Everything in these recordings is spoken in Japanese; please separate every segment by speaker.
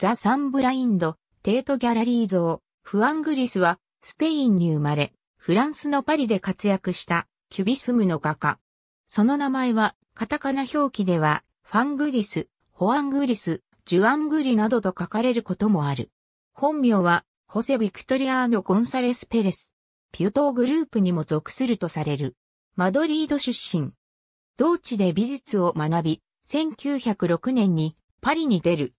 Speaker 1: ザ・サンブラインド、テート・ギャラリー像、フアングリスは、スペインに生まれ、フランスのパリで活躍した、キュビスムの画家。その名前は、カタカナ表記では、ファングリス、ホアングリス、ジュアングリなどと書かれることもある。本名は、ホセ・ビクトリアーノ・ゴンサレス・ペレス。ピュトーグループにも属するとされる。マドリード出身。同地で美術を学び、1906年にパリに出る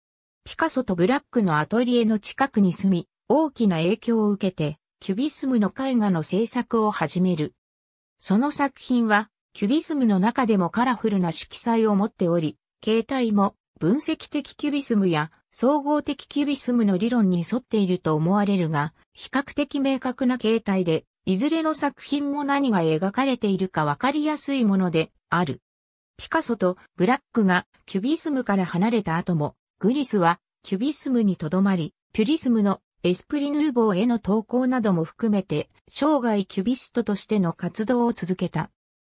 Speaker 1: ピカソとブラックのアトリエの近くに住み、大きな影響を受けて、キュビスムの絵画の制作を始める。その作品は、キュビスムの中でもカラフルな色彩を持っており、形態も分析的キュビスムや総合的キュビスムの理論に沿っていると思われるが、比較的明確な形態で、いずれの作品も何が描かれているかわかりやすいものである。ピカソとブラックがキュビスムから離れた後も、グリスはキュビスムにとどまり、ピュリスムのエスプリヌーボーへの投稿なども含めて、生涯キュビストとしての活動を続けた。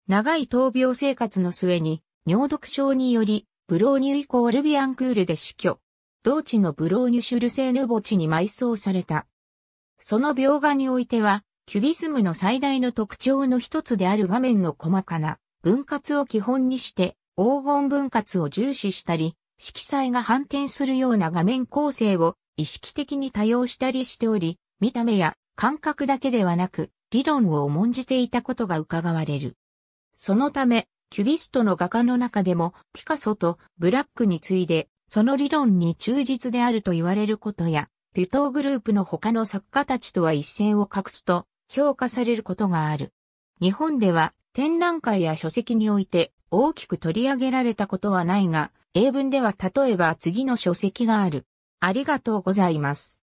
Speaker 1: 長い闘病生活の末に、尿毒症により、ブローニュ以降ルビアンクールで死去。同地のブローニュシュルセーヌ墓地に埋葬された。その描画においては、キュビスムの最大の特徴の一つである画面の細かな分割を基本にして、黄金分割を重視したり、色彩が反転するような画面構成を意識的に多用したりしており、見た目や感覚だけではなく、理論を重んじていたことが伺われる。そのため、キュビストの画家の中でも、ピカソとブラックに次いで、その理論に忠実であると言われることや、ピュトーグループの他の作家たちとは一線を画すと評価されることがある。日本では展覧会や書籍において大きく取り上げられたことはないが、英文では例えば次の書籍がある。ありがとうございます。